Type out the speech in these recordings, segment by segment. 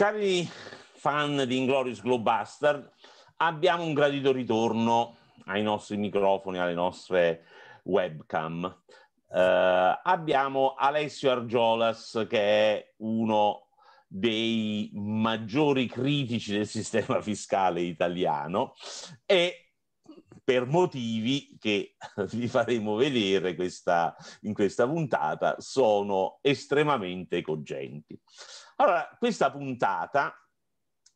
Cari fan di Inglorious Globastard, abbiamo un gradito ritorno ai nostri microfoni, alle nostre webcam. Eh, abbiamo Alessio Argiolas che è uno dei maggiori critici del sistema fiscale italiano e per motivi che vi faremo vedere questa, in questa puntata sono estremamente cogenti. Allora, questa puntata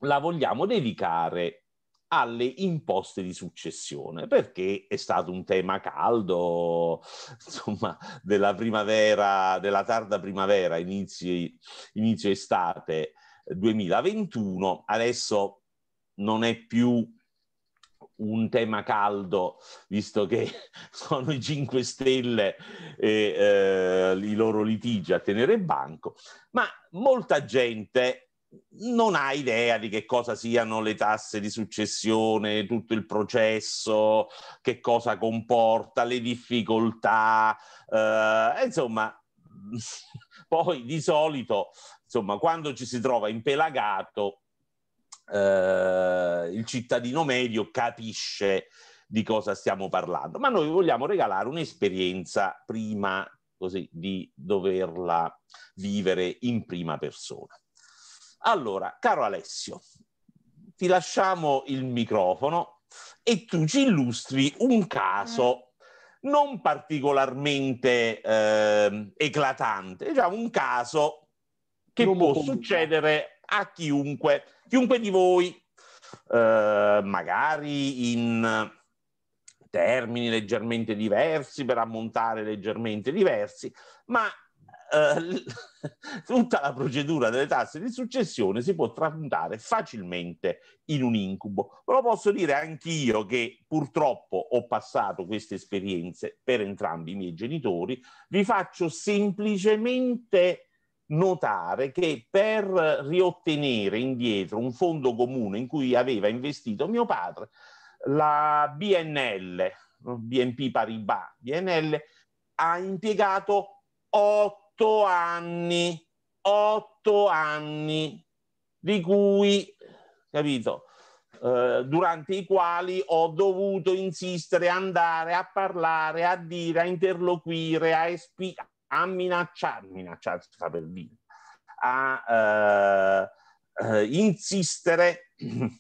la vogliamo dedicare alle imposte di successione, perché è stato un tema caldo, insomma, della primavera, della tarda primavera, inizi, inizio estate 2021. Adesso non è più un tema caldo, visto che sono i 5 Stelle e eh, i loro litigi a tenere banco, ma molta gente non ha idea di che cosa siano le tasse di successione, tutto il processo, che cosa comporta, le difficoltà, eh, insomma, poi di solito, insomma, quando ci si trova impelagato, eh, il cittadino medio capisce di cosa stiamo parlando, ma noi vogliamo regalare un'esperienza prima così di doverla vivere in prima persona. Allora, caro Alessio, ti lasciamo il microfono e tu ci illustri un caso mm. non particolarmente eh, eclatante, diciamo un caso che L'uomo può succedere a chiunque Chiunque di voi, eh, magari in termini leggermente diversi, per ammontare leggermente diversi, ma eh, tutta la procedura delle tasse di successione si può tramontare facilmente in un incubo. Ve lo posso dire anch'io che purtroppo ho passato queste esperienze per entrambi i miei genitori. Vi faccio semplicemente notare che per riottenere indietro un fondo comune in cui aveva investito mio padre, la BNL, BNP Paribas, BNL, ha impiegato otto anni, otto anni, di cui, capito, eh, durante i quali ho dovuto insistere, andare a parlare, a dire, a interloquire, a, espi- a minacciare, minacciare si fa per dire, a eh, eh insistere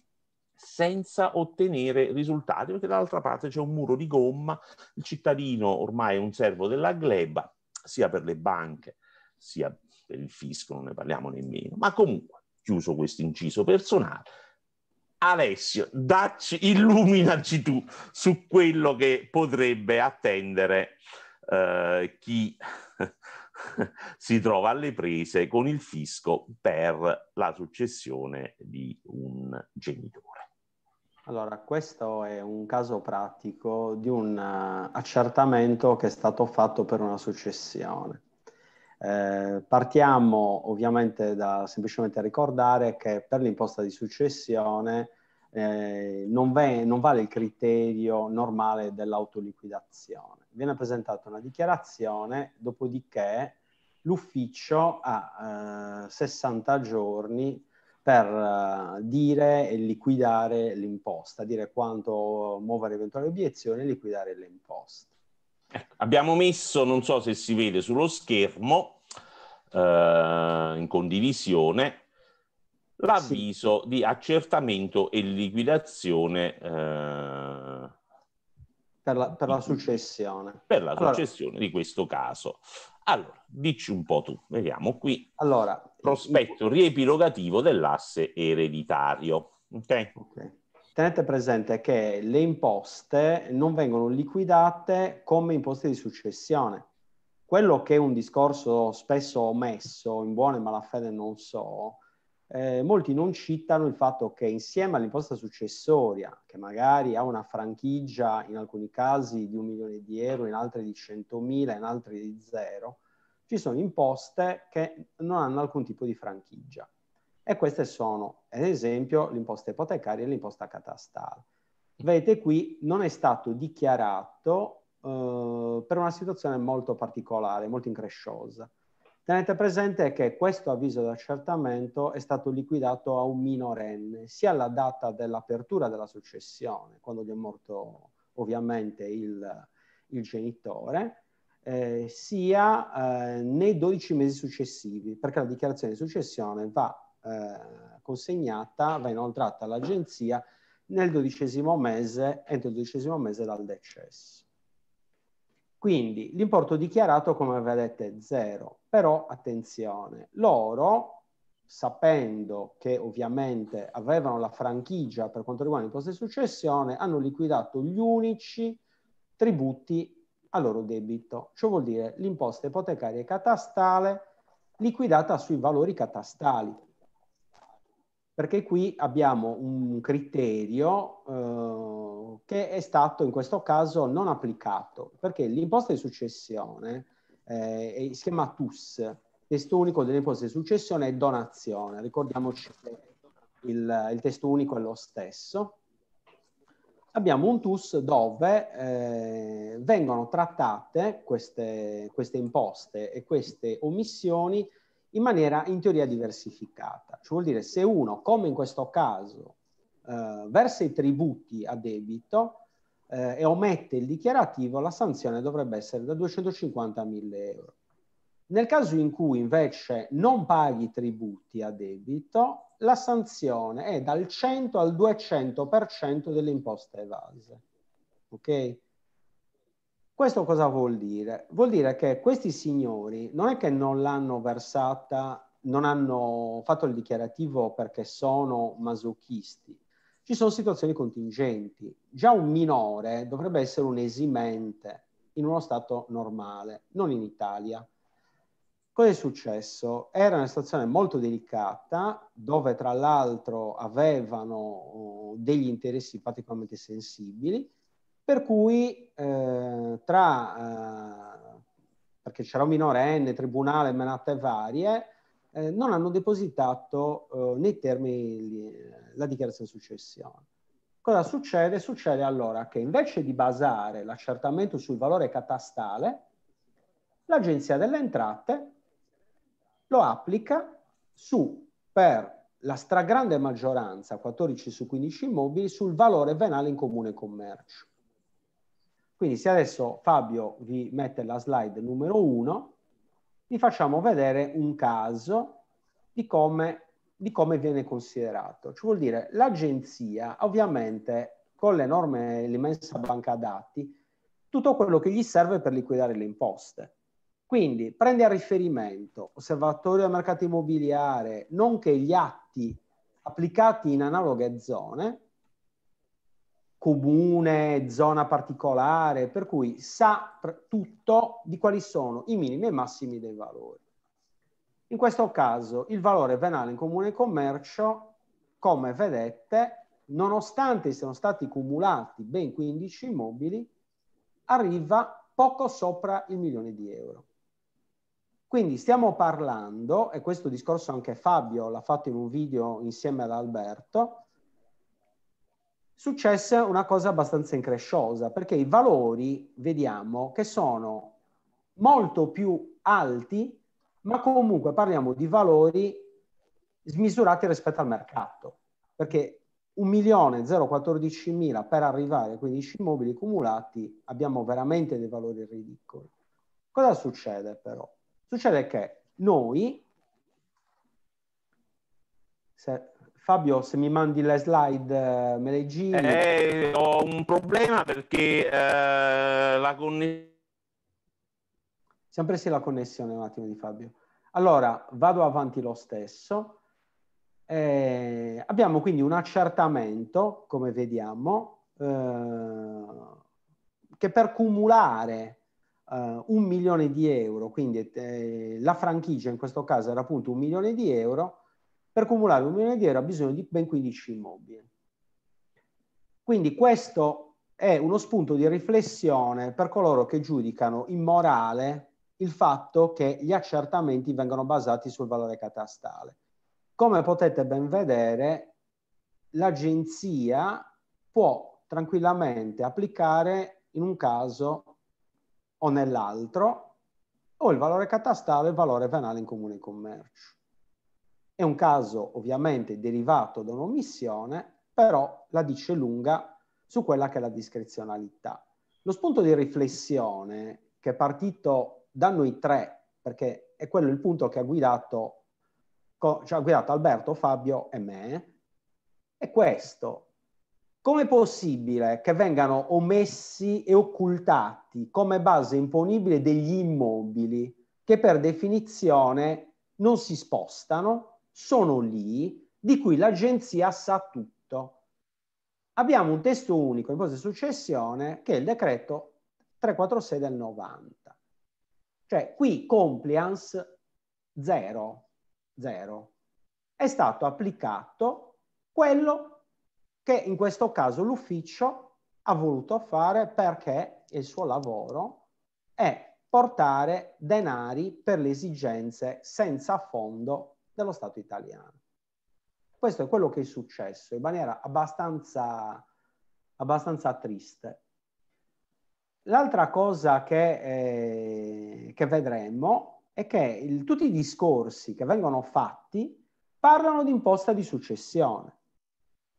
senza ottenere risultati, perché dall'altra parte c'è un muro di gomma, il cittadino ormai è un servo della gleba, sia per le banche, sia per il fisco, non ne parliamo nemmeno, ma comunque, chiuso questo inciso personale, Alessio, dacci, illuminaci tu su quello che potrebbe attendere eh, chi si trova alle prese con il fisco per la successione di un genitore. Allora, questo è un caso pratico di un eh, accertamento che è stato fatto per una successione. Eh, partiamo ovviamente da semplicemente ricordare che per l'imposta di successione eh, non, ve- non, vale il criterio normale dell'autoliquidazione. Viene presentata una dichiarazione, dopodiché l'ufficio ha eh, 60 giorni per eh, dire e liquidare l'imposta, dire quanto muovere eventuali obiezioni e liquidare l'imposta. Ecco, abbiamo messo, non so se si vede sullo schermo, eh, in condivisione, l'avviso sì. di accertamento e liquidazione eh, per, la, per la, successione. Per la allora, successione di questo caso. Allora, dici un po' tu, vediamo qui. Allora, prospetto riepilogativo dell'asse ereditario. Ok. okay. Tenete presente che le imposte non vengono liquidate come imposte di successione. Quello che è un discorso spesso omesso, in buona e malafede non so, eh, molti non citano il fatto che insieme all'imposta successoria, che magari ha una franchigia in alcuni casi di un milione di euro, in altri di 100.000, in altri di zero, ci sono imposte che non hanno alcun tipo di franchigia. E queste sono, ad esempio, l'imposta ipotecaria e l'imposta catastale. Vedete qui non è stato dichiarato eh, per una situazione molto particolare, molto incresciosa. Tenete presente che questo avviso di accertamento è stato liquidato a un minorenne, sia alla data dell'apertura della successione, quando gli è morto ovviamente il, il genitore, eh, sia eh, nei 12 mesi successivi, perché la dichiarazione di successione va eh, consegnata, va inoltrata all'agenzia nel dodicesimo mese, entro il dodicesimo mese dal decesso. Quindi l'importo dichiarato, come vedete, è zero. Però attenzione, loro, sapendo che ovviamente avevano la franchigia per quanto riguarda imposte di successione, hanno liquidato gli unici tributi a loro debito. Ciò vuol dire l'imposta ipotecaria e catastale liquidata sui valori catastali. Perché qui abbiamo un criterio eh, che è stato in questo caso non applicato, perché l'imposta di successione eh, si chiama TUS, testo unico dell'imposta di successione e donazione, ricordiamoci che il, il testo unico è lo stesso, abbiamo un TUS dove eh, vengono trattate queste, queste, imposte e queste omissioni in maniera in teoria diversificata. Cioè vuol dire se uno, come in questo caso, eh, versa i tributi a debito eh, e omette il dichiarativo, la sanzione dovrebbe essere da 250 a 1000 euro. Nel caso in cui invece non paghi i tributi a debito, la sanzione è dal 100 al 200% delle imposte evase. Ok? Questo cosa vuol dire? Vuol dire che questi signori non è che non l'hanno versata, non hanno fatto il dichiarativo perché sono masochisti, ci sono situazioni contingenti. Già un minore dovrebbe essere un esimente in uno stato normale, non in Italia. Cosa è successo? Era una situazione molto delicata dove tra l'altro avevano uh, degli interessi particolarmente sensibili, per cui eh, tra, eh, perché c'era un minore N, tribunale, menate varie, eh, non hanno depositato eh, nei termini eh, la dichiarazione di successione. Cosa succede? Succede allora che invece di basare l'accertamento sul valore catastale, l'Agenzia delle Entrate lo applica su, per la stragrande maggioranza, 14 su 15 immobili, sul valore venale in comune commercio. Quindi se adesso Fabio vi mette la slide numero 1, vi facciamo vedere un caso di come, di come viene considerato. Ci vuol dire l'agenzia, ovviamente, con le norme l'immensa banca dati, tutto quello che gli serve per liquidare le imposte. Quindi prende a riferimento osservatorio del mercato immobiliare, nonché gli atti applicati in analoghe zone, comune, zona particolare, per cui sa tutto di quali sono i minimi e massimi dei valori. In questo caso il valore venale in comune commercio, come vedete, nonostante siano stati cumulati ben 15 immobili, arriva poco sopra il milione di euro. Quindi stiamo parlando, e questo discorso anche Fabio l'ha fatto in un video insieme ad Alberto, successe una cosa abbastanza incresciosa, perché i valori vediamo che sono molto più alti, ma comunque parliamo di valori smisurati rispetto al mercato, perché 1.014.000 per arrivare a 15 immobili cumulati abbiamo veramente dei valori ridicoli. Cosa succede però? Succede che noi, se Fabio, se mi mandi le slide eh, me le giri. Eh, ho un problema perché eh, la connessione... Siamo presi la connessione un attimo di Fabio. Allora, vado avanti lo stesso. Eh, abbiamo quindi un accertamento, come vediamo, eh, che per cumulare eh, un milione di euro, quindi la franchigia in questo caso era appunto un milione di euro, per cumulare un milione di euro ha bisogno di ben 15 immobili. Quindi questo è uno spunto di riflessione per coloro che giudicano immorale il fatto che gli accertamenti vengano basati sul valore catastale. Come potete ben vedere, l'agenzia può tranquillamente applicare in un caso o nell'altro o il valore catastale e il valore venale in comune commercio. È un caso ovviamente derivato da un'omissione, però la dice lunga su quella che è la discrezionalità. Lo spunto di riflessione che è partito da noi tre, perché è quello il punto che ha guidato, cioè ha guidato Alberto, Fabio e me, è questo. Com'è possibile che vengano omessi e occultati come base imponibile degli immobili che per definizione non si spostano sono lì, di cui l'agenzia sa tutto. Abbiamo un testo unico in posta di successione che è il decreto 346 del 90. Cioè qui compliance zero, 0. È stato applicato quello che in questo caso l'ufficio ha voluto fare perché il suo lavoro è portare denari per le esigenze senza fondo dello Stato italiano. Questo è quello che è successo in maniera abbastanza, abbastanza triste. L'altra cosa che, eh, che, vedremo è che il, tutti i discorsi che vengono fatti parlano di imposta di successione.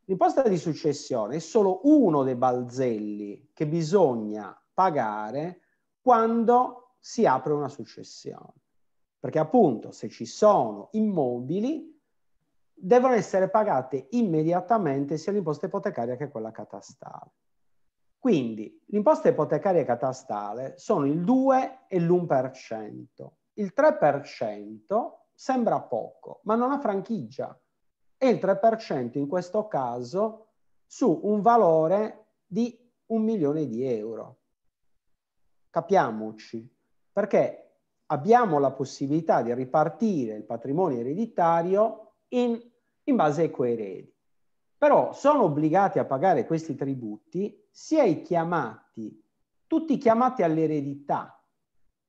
L'imposta di successione è solo uno dei balzelli che bisogna pagare quando si apre una successione. Perché appunto se ci sono immobili devono essere pagate immediatamente sia l'imposta ipotecaria che quella catastale. Quindi l'imposta ipotecaria e catastale sono il 2 e l'1%. Il 3% sembra poco, ma non ha franchigia. E il 3% in questo caso su un valore di un milione di euro. Capiamoci, perché abbiamo la possibilità di ripartire il patrimonio ereditario in, in base ai coeredi. Però sono obbligati a pagare questi tributi sia i chiamati, tutti chiamati all'eredità.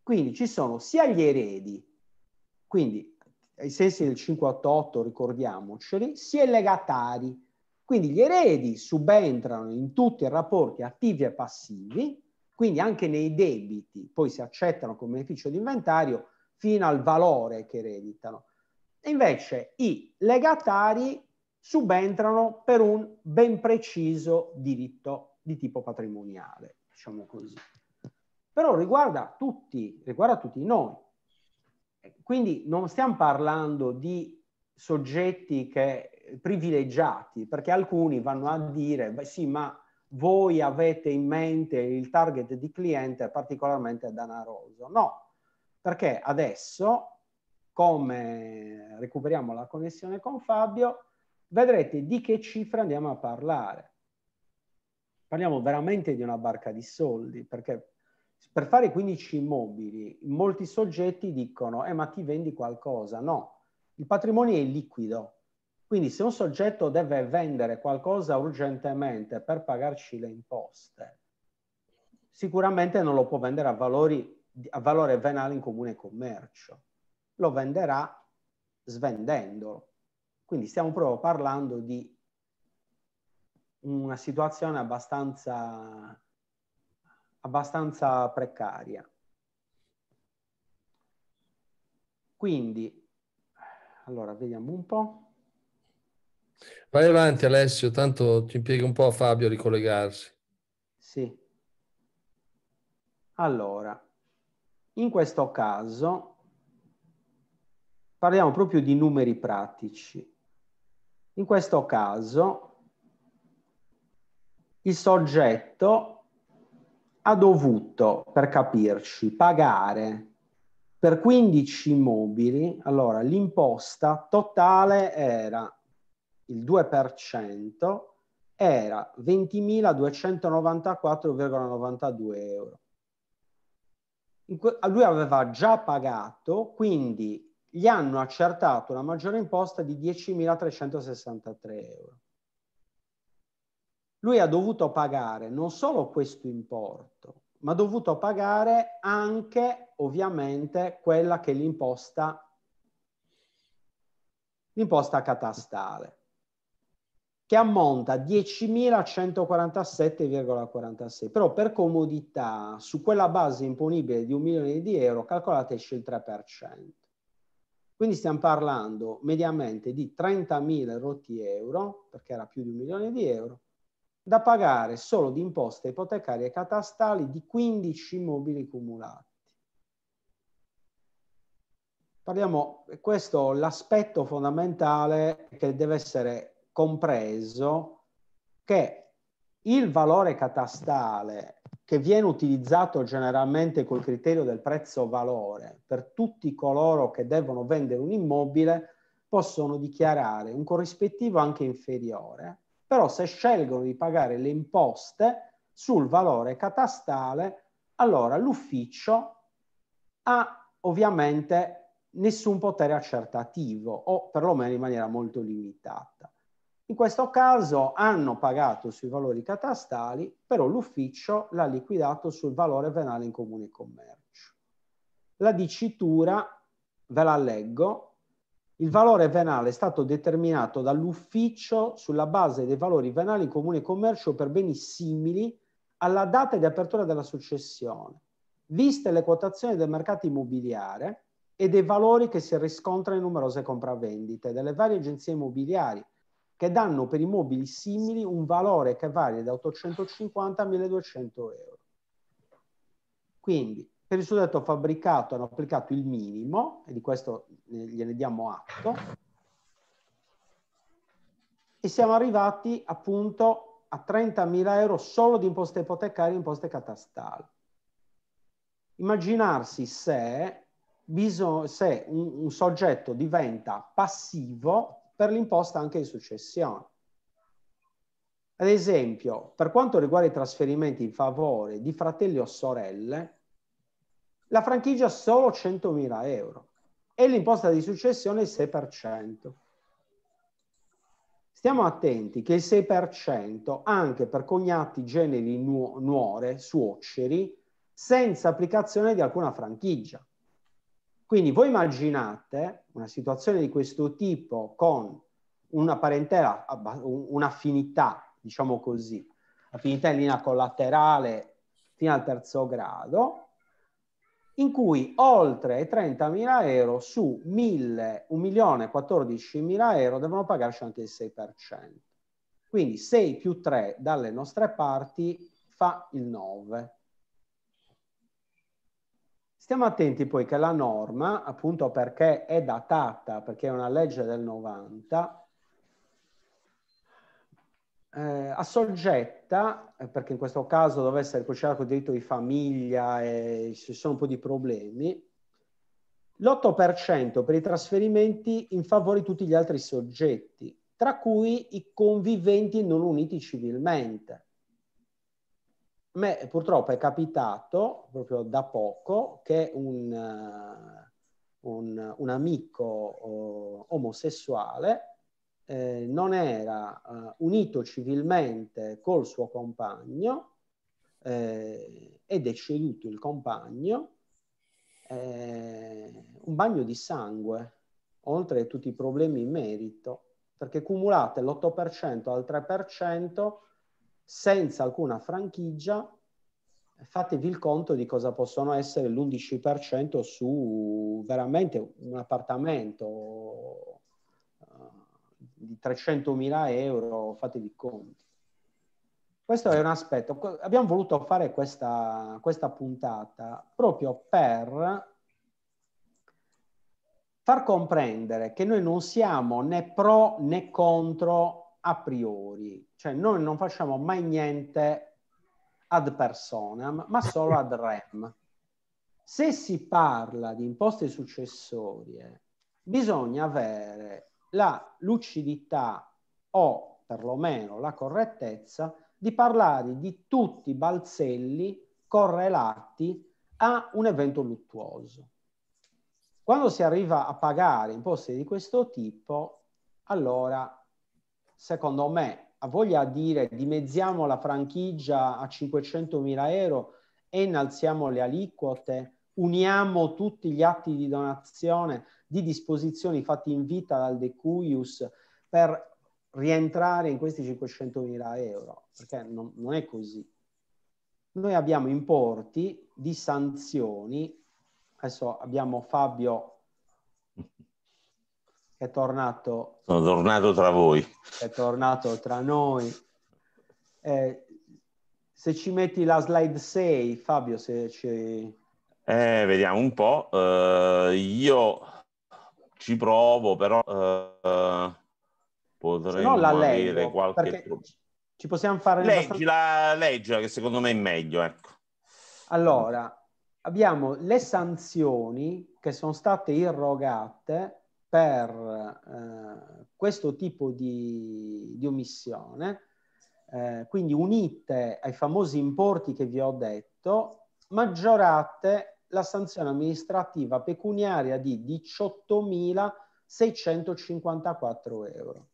Quindi ci sono sia gli eredi, quindi ai sensi del 588 ricordiamoceli, sia i legatari. Quindi gli eredi subentrano in tutti i rapporti attivi e passivi quindi anche nei debiti poi si accettano come beneficio di inventario fino al valore che ereditano. E invece i legatari subentrano per un ben preciso diritto di tipo patrimoniale, diciamo così. Però riguarda tutti, riguarda tutti noi. Quindi non stiamo parlando di soggetti che, privilegiati, perché alcuni vanno a dire, beh sì, ma voi avete in mente il target di cliente particolarmente danaroso. No, perché adesso, come recuperiamo la connessione con Fabio, vedrete di che cifre andiamo a parlare. Parliamo veramente di una barca di soldi, perché per fare 15 immobili, molti soggetti dicono, eh ma ti vendi qualcosa? No, il patrimonio è liquido, quindi se un soggetto deve vendere qualcosa urgentemente per pagarci le imposte, sicuramente non lo può vendere a, valori, a valore venale in comune commercio, lo venderà svendendolo. Quindi stiamo proprio parlando di una situazione abbastanza, abbastanza precaria. Quindi, allora, vediamo un po'. Vai avanti Alessio, tanto ti impiego un po' a Fabio a ricollegarsi. Sì. Allora, in questo caso parliamo proprio di numeri pratici. In questo caso il soggetto ha dovuto, per capirci, pagare per 15 immobili, allora l'imposta totale era il 2% era 20.294,92 euro. Que- lui aveva già pagato, quindi gli hanno accertato una maggiore imposta di 10.363 euro. Lui ha dovuto pagare non solo questo importo, ma ha dovuto pagare anche ovviamente quella che è l'imposta, l'imposta catastale che ammonta a 10.147,46. Però per comodità, su quella base imponibile di un milione di euro, calcolateci il 3%. Quindi stiamo parlando mediamente di 30.000 rotti euro, perché era più di un milione di euro, da pagare solo di imposte ipotecarie e catastali di 15 immobili cumulati. Parliamo, questo l'aspetto fondamentale che deve essere compreso che il valore catastale che viene utilizzato generalmente col criterio del prezzo valore per tutti coloro che devono vendere un immobile possono dichiarare un corrispettivo anche inferiore, però se scelgono di pagare le imposte sul valore catastale, allora l'ufficio ha ovviamente nessun potere accertativo o perlomeno in maniera molto limitata. In questo caso hanno pagato sui valori catastali, però l'ufficio l'ha liquidato sul valore venale in comune commercio. La dicitura ve la leggo. Il valore venale è stato determinato dall'ufficio sulla base dei valori venali in comune commercio per beni simili alla data di apertura della successione, viste le quotazioni del mercato immobiliare e dei valori che si riscontrano in numerose compravendite delle varie agenzie immobiliari che danno per immobili simili un valore che varia da 850 a 1200 euro. Quindi per il suddetto fabbricato hanno applicato il minimo, e di questo gliene diamo atto, e siamo arrivati appunto a 30.000 euro solo di imposte ipotecarie e imposte catastali. Immaginarsi se, se un, un soggetto diventa passivo per l'imposta anche di successione. Ad esempio, per quanto riguarda i trasferimenti in favore di fratelli o sorelle, la franchigia è solo 100.000 euro e l'imposta di successione è il 6%. Stiamo attenti che il 6% anche per cognati, generi, nuore, suoceri, senza applicazione di alcuna franchigia. Quindi voi immaginate una situazione di questo tipo con una parentela, un'affinità, diciamo così, affinità in linea collaterale fino al terzo grado, in cui oltre 30.000 euro su 1.014.000 euro devono pagarci anche il 6%. Quindi 6 più 3 dalle nostre parti fa il 9. Stiamo attenti poi che la norma, appunto perché è datata, perché è una legge del 90, eh, assoggetta, eh, perché in questo caso doveva essere considerato il diritto di famiglia e ci sono un po' di problemi, l'8% per i trasferimenti in favore di tutti gli altri soggetti, tra cui i conviventi non uniti civilmente me purtroppo è capitato proprio da poco che un, eh, un, un amico oh, omosessuale eh, non era eh, unito civilmente col suo compagno eh, è deceduto il compagno, eh, un bagno di sangue, oltre a tutti i problemi in merito, perché cumulate l'8% al 3%, senza alcuna franchigia, fatevi il conto di cosa possono essere l'11% su veramente un appartamento eh, di 300.000 euro, fatevi i conti. Questo è un aspetto. Abbiamo voluto fare questa, questa puntata proprio per far comprendere che noi non siamo né pro né contro a priori, cioè noi non facciamo mai niente ad personam, ma solo ad rem. Se si parla di imposte successorie, bisogna avere la lucidità o perlomeno la correttezza di parlare di tutti i balzelli correlati a un evento luttuoso. Quando si arriva a pagare imposte di questo tipo, allora secondo me, ha voglia di dire dimezziamo la franchigia a 500 mila euro e innalziamo le aliquote, uniamo tutti gli atti di donazione di disposizioni fatti in vita dal De Cuius per rientrare in questi 500 mila euro, perché non, non è così. Noi abbiamo importi di sanzioni, adesso abbiamo Fabio è tornato... Sono tornato tra voi. È tornato tra noi. Eh, se ci metti la slide 6, Fabio, se ci... Eh, vediamo un po'. Uh, io ci provo, però uh, potremmo la avere qualche... Ci possiamo fare... Leggi, la legge che secondo me è meglio, ecco. Allora, abbiamo le sanzioni che sono state irrogate per eh, questo tipo di, di omissione, eh, quindi unite ai famosi importi che vi ho detto, maggiorate la sanzione amministrativa pecuniaria di 18.654 euro.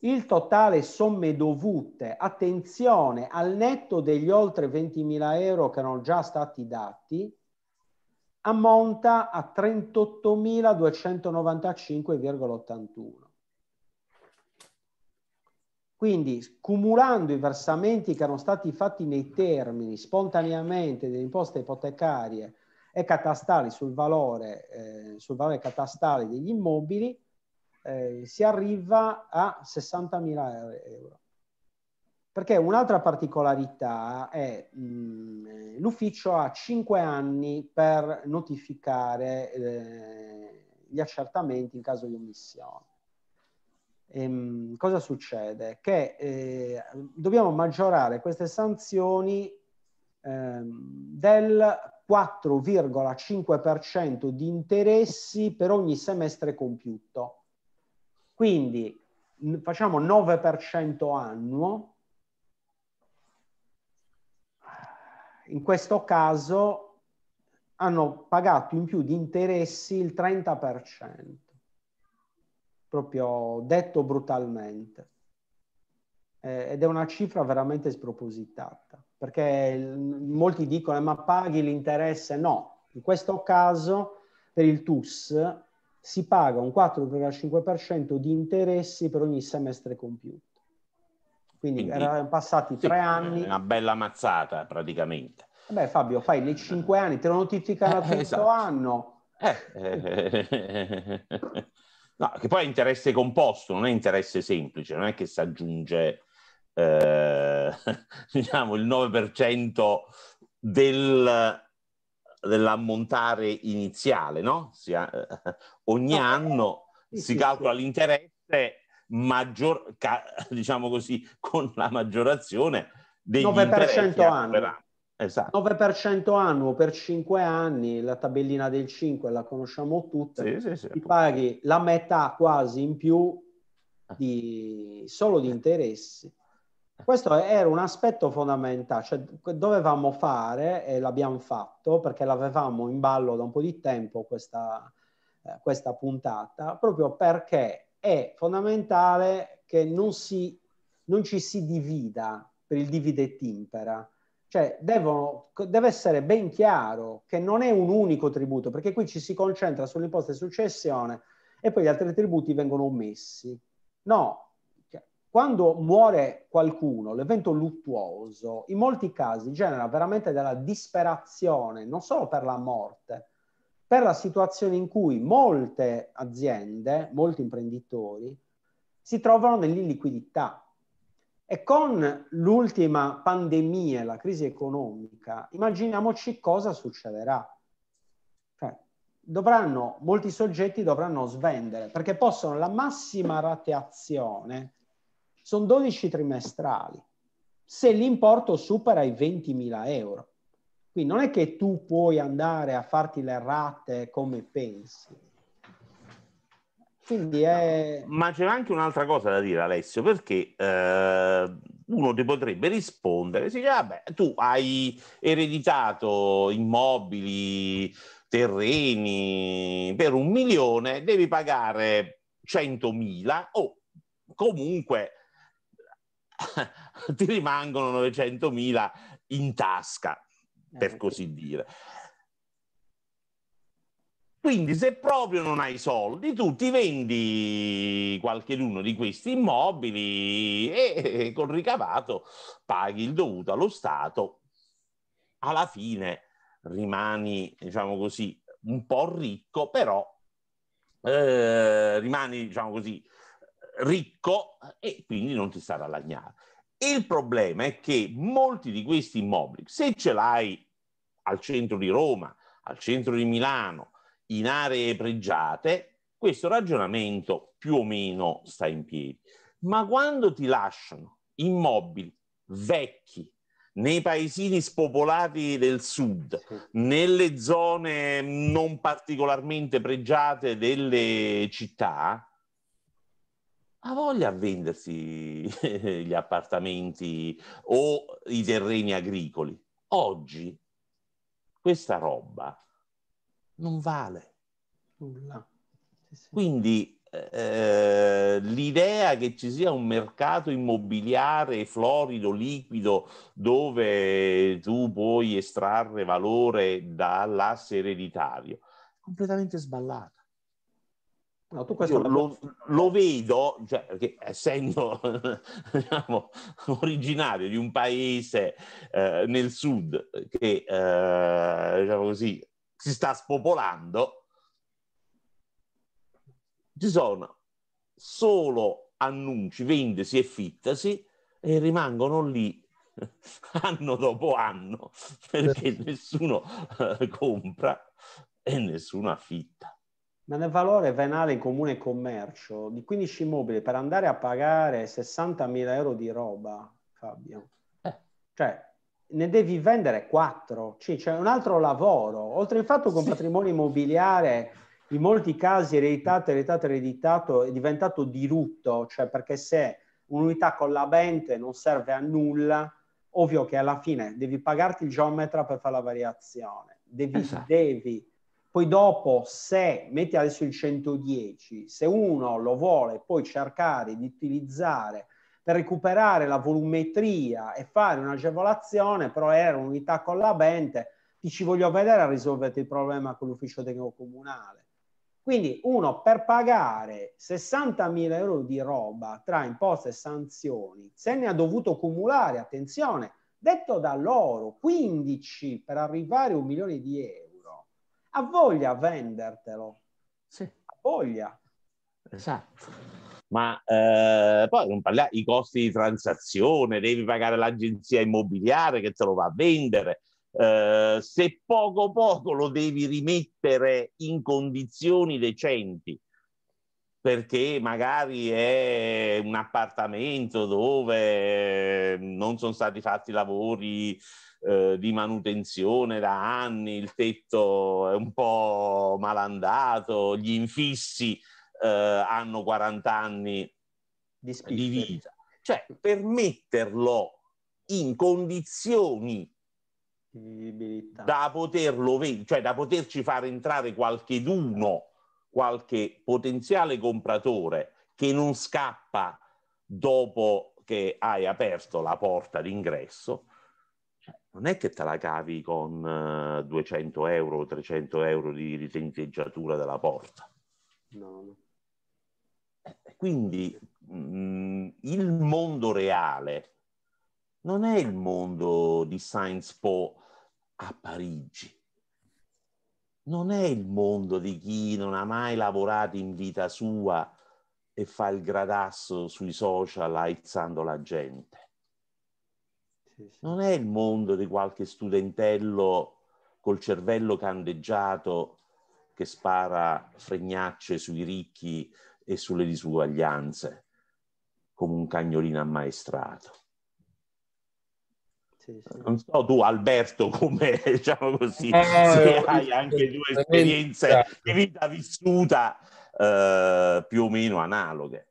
Il totale somme dovute, attenzione, al netto degli oltre 20.000 euro che erano già stati dati, ammonta a 38.295,81. Quindi, cumulando i versamenti che erano stati fatti nei termini spontaneamente delle imposte ipotecarie e catastali sul valore, eh, sul valore catastale degli immobili, eh, si arriva a 60.000 euro. Perché un'altra particolarità è mh, l'ufficio ha 5 anni per notificare eh, gli accertamenti in caso di omissione. Ehm, cosa succede? Che eh, dobbiamo maggiorare queste sanzioni eh, del 4,5% di interessi per ogni semestre compiuto. Quindi mh, facciamo 9% annuo in questo caso hanno pagato in più di interessi il 30%, proprio detto brutalmente. Eh, ed è una cifra veramente spropositata, perché molti dicono eh, ma paghi l'interesse? No, in questo caso per il TUS si paga un 4,5% di interessi per ogni semestre compiuto. Quindi, Quindi erano passati sì, tre anni. Una bella mazzata praticamente. Eh beh Fabio, fai nei cinque anni, te lo notificano eh, questo esatto. anno. Eh. eh, eh no, che poi è interesse composto, non è interesse semplice, non è che si aggiunge eh, diciamo il 9% del, dell'ammontare iniziale, no? Si, eh, ogni no, ah, anno sì, si sì, calcola l'interesse maggior, diciamo così, con la maggiorazione degli 9% anno. Esatto. 9% annuo per 5 anni, la tabellina del 5 la conosciamo tutti, sì, sì, sì, ti paghi la metà quasi in più di, solo di interessi. Questo era un aspetto fondamentale, cioè dovevamo fare, e l'abbiamo fatto, perché l'avevamo in ballo da un po' di tempo questa, eh, questa puntata, proprio perché è fondamentale che non, si, non ci si divida per il divide e timpera. Cioè, devono, deve essere ben chiaro che non è un unico tributo, perché qui ci si concentra sull'imposta di successione e poi gli altri tributi vengono omessi. No, cioè, quando muore qualcuno, l'evento luttuoso, in molti casi genera veramente della disperazione, non solo per la morte, per la situazione in cui molte aziende, molti imprenditori, si trovano nell'illiquidità. E con l'ultima pandemia, la crisi economica, immaginiamoci cosa succederà. Cioè, dovranno, molti soggetti dovranno svendere, perché possono la massima rateazione, sono 12 trimestrali, se l'importo supera i 20.000 euro. Quindi non è che tu puoi andare a farti le rate come pensi. Quindi è... Ma c'è anche un'altra cosa da dire, Alessio, perché eh, uno ti potrebbe rispondere, si dice, vabbè, ah, tu hai ereditato immobili, terreni per un milione, devi pagare 100.000 o comunque ti rimangono 900.000 in tasca eh, per così dire. Quindi se proprio non hai soldi, tu ti vendi qualcheduno di questi immobili e col ricavato paghi il dovuto allo Stato. Alla fine rimani, diciamo così, un po' ricco, però eh, rimani, diciamo così, ricco e quindi non ti sarà lagnato. Il problema è che molti di questi immobili, se ce l'hai al centro di Roma, al centro di Milano, in aree pregiate, questo ragionamento più o meno sta in piedi. Ma quando ti lasciano immobili vecchi, nei paesini spopolati del sud, nelle zone non particolarmente pregiate delle città, ha voglia a vendersi gli appartamenti o i terreni agricoli. Oggi questa roba non vale nulla. Quindi eh, eh, l'idea che ci sia un mercato immobiliare florido, liquido, dove tu puoi estrarre valore dall'asse ereditario, è completamente sballato. No, lo, lo, vedo, cioè, perché essendo diciamo, originario di un paese eh, nel sud che eh, diciamo così, si sta spopolando, ci sono solo annunci, vendesi e fittasi e rimangono lì anno dopo anno perché certo. nessuno eh, compra e nessuno affitta ma nel valore venale in comune commercio di 15 immobili per andare a pagare 60.000 euro di roba, Fabio, eh. cioè ne devi vendere 4, c'è cioè, un altro lavoro, oltre al fatto che un sì. patrimonio immobiliare in molti casi ereditato, ereditato, ereditato è diventato dirutto, cioè perché se un'unità con la collabente non serve a nulla, ovvio che alla fine devi pagarti il geometra per fare la variazione, devi, esatto. devi poi dopo, se metti adesso il 110, se uno lo vuole poi cercare di utilizzare per recuperare la volumetria e fare un'agevolazione, però era un'unità collabente, ti ci voglio vedere a risolvere il problema con l'ufficio tecnico comunale. Quindi uno per pagare 60.000 euro di roba tra imposte e sanzioni, se ne ha dovuto cumulare, attenzione, detto da loro, 15 per arrivare a un milione di euro ha voglia a vendertelo. Sì. Ha voglia. Esatto. Ma eh, poi non parliamo i costi di transazione, devi pagare l'agenzia immobiliare che te lo va a vendere. Eh, se poco poco lo devi rimettere in condizioni decenti perché magari è un appartamento dove ehm, non sono stati fatti lavori eh, di manutenzione da anni, il tetto è un po' malandato, gli infissi eh, hanno 40 anni di, di vita. Cioè, per metterlo in condizioni da poterlo vedere, cioè da poterci far entrare qualcheduno qualche potenziale compratore che non scappa dopo che hai aperto la porta d'ingresso, cioè, non è che te la cavi con 200 eh, euro o 300 euro di ritenteggiatura della porta. No. Eh, quindi mh, mm, il mondo reale non è il mondo di Science Po a Parigi, non è il mondo di chi non ha mai lavorato in vita sua e fa il gradasso sui social aizzando la gente. Non è il mondo di qualche studentello col cervello candeggiato che spara fregnacce sui ricchi e sulle disuguaglianze come un cagnolino ammaestrato sì, Non so tu Alberto come diciamo così, eh, se hai anche due esperienze di certo. vita vissuta eh, più o meno analoghe.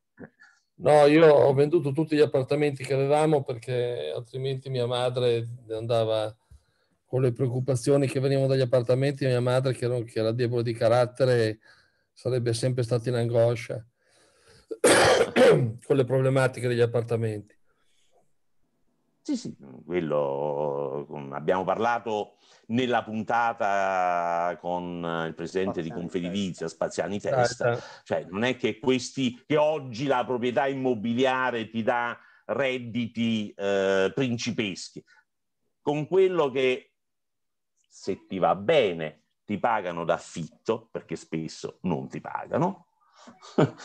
No, io ho venduto tutti gli appartamenti che avevamo perché altrimenti mia madre andava con le preoccupazioni che venivano dagli appartamenti, mia madre che era, che era debole di carattere sarebbe sempre stata in angoscia con le problematiche degli appartamenti. Sì, sì, mm, quello abbiamo parlato nella puntata con il presidente Spaziani di Confedivizia, Spaziani Testa. Testa. Cioè, non è che questi che oggi la proprietà immobiliare ti dà redditi eh, principeschi. Con quello che se ti va bene ti pagano d'affitto, perché spesso non ti pagano,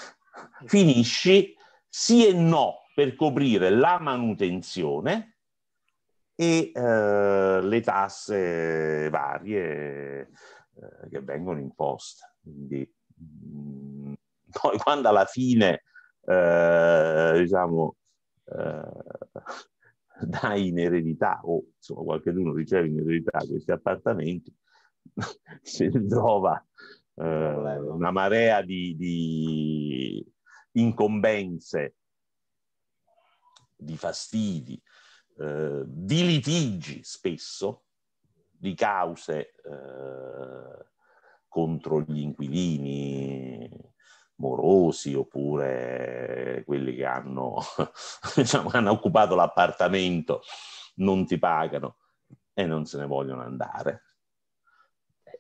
finisci sì e no per coprire la manutenzione e eh, le tasse varie eh, che vengono imposte. Quindi, mm, poi quando alla fine, eh, diciamo, eh, dai in eredità o insomma qualcuno riceve in eredità questi appartamenti, si trova eh, una marea di, di incombenze di fastidi, eh, di litigi spesso, di cause eh, contro gli inquilini morosi oppure quelli che hanno, diciamo, hanno occupato l'appartamento non ti pagano e non se ne vogliono andare.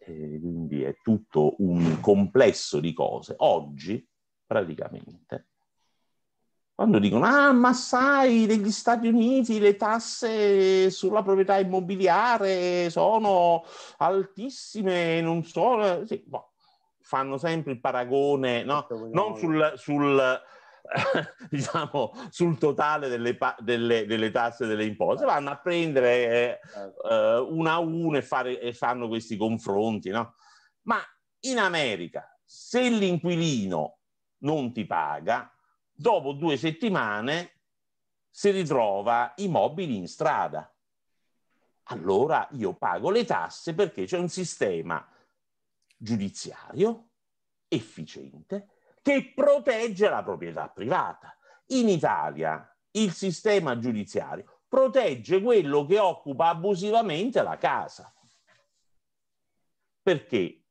E quindi è tutto un complesso di cose. Oggi praticamente quando dicono, ah, ma sai, negli Stati Uniti le tasse sulla proprietà immobiliare sono altissime, non so, Sì, boh, fanno sempre il paragone, no? non sul, sul diciamo, sul totale delle, delle, delle, tasse delle imposte, vanno a prendere certo. eh, una a una e, fare, e fanno questi confronti. No? Ma in America, se l'inquilino non ti paga, dopo due settimane si ritrova i mobili in strada. Allora io pago le tasse perché c'è un sistema giudiziario efficiente che protegge la proprietà privata. In Italia il sistema giudiziario protegge quello che occupa abusivamente la casa. Perché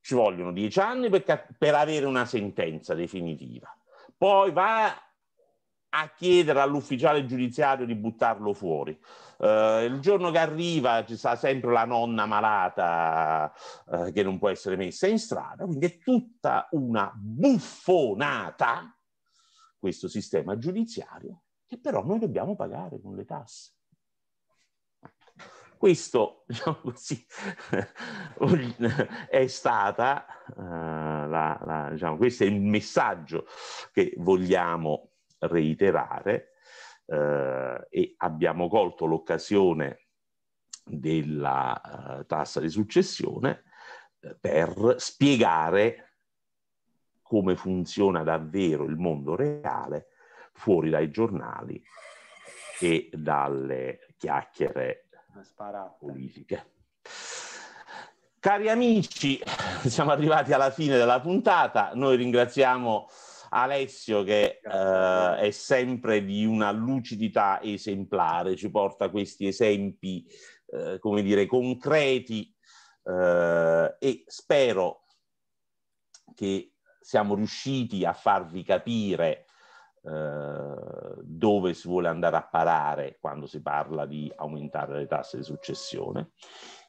ci vogliono dieci anni per, per avere una sentenza definitiva poi va a chiedere all'ufficiale giudiziario di buttarlo fuori. Uh, il giorno che arriva ci sta sempre la nonna malata uh, che non può essere messa in strada, quindi è tutta una buffonata questo sistema giudiziario che però noi dobbiamo pagare con le tasse. Questo diciamo così, eh, è stata uh, la, la, diciamo, questo è il messaggio che vogliamo reiterare uh, e abbiamo colto l'occasione della uh, tassa di successione per spiegare come funziona davvero il mondo reale fuori dai giornali e dalle chiacchiere Sparata. Politica. Cari amici, siamo arrivati alla fine della puntata. Noi ringraziamo Alessio che eh, è sempre di una lucidità esemplare, ci porta questi esempi, eh, come dire, concreti eh, e spero che siamo riusciti a farvi capire eh, dove si vuole andare a parare quando si parla di aumentare le tasse di successione.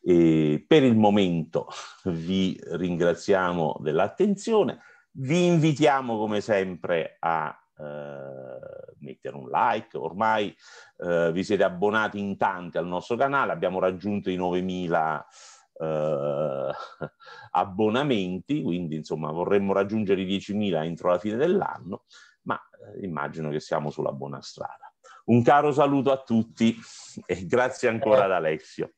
E per il momento vi ringraziamo dell'attenzione, vi invitiamo come sempre a eh, mettere un like, ormai eh, vi siete abbonati in tanti al nostro canale, abbiamo raggiunto i 9000 eh, abbonamenti, quindi insomma vorremmo raggiungere i 10.000 entro la fine dell'anno ma eh, immagino che siamo sulla buona strada. Un caro saluto a tutti e grazie ancora ad Alessio.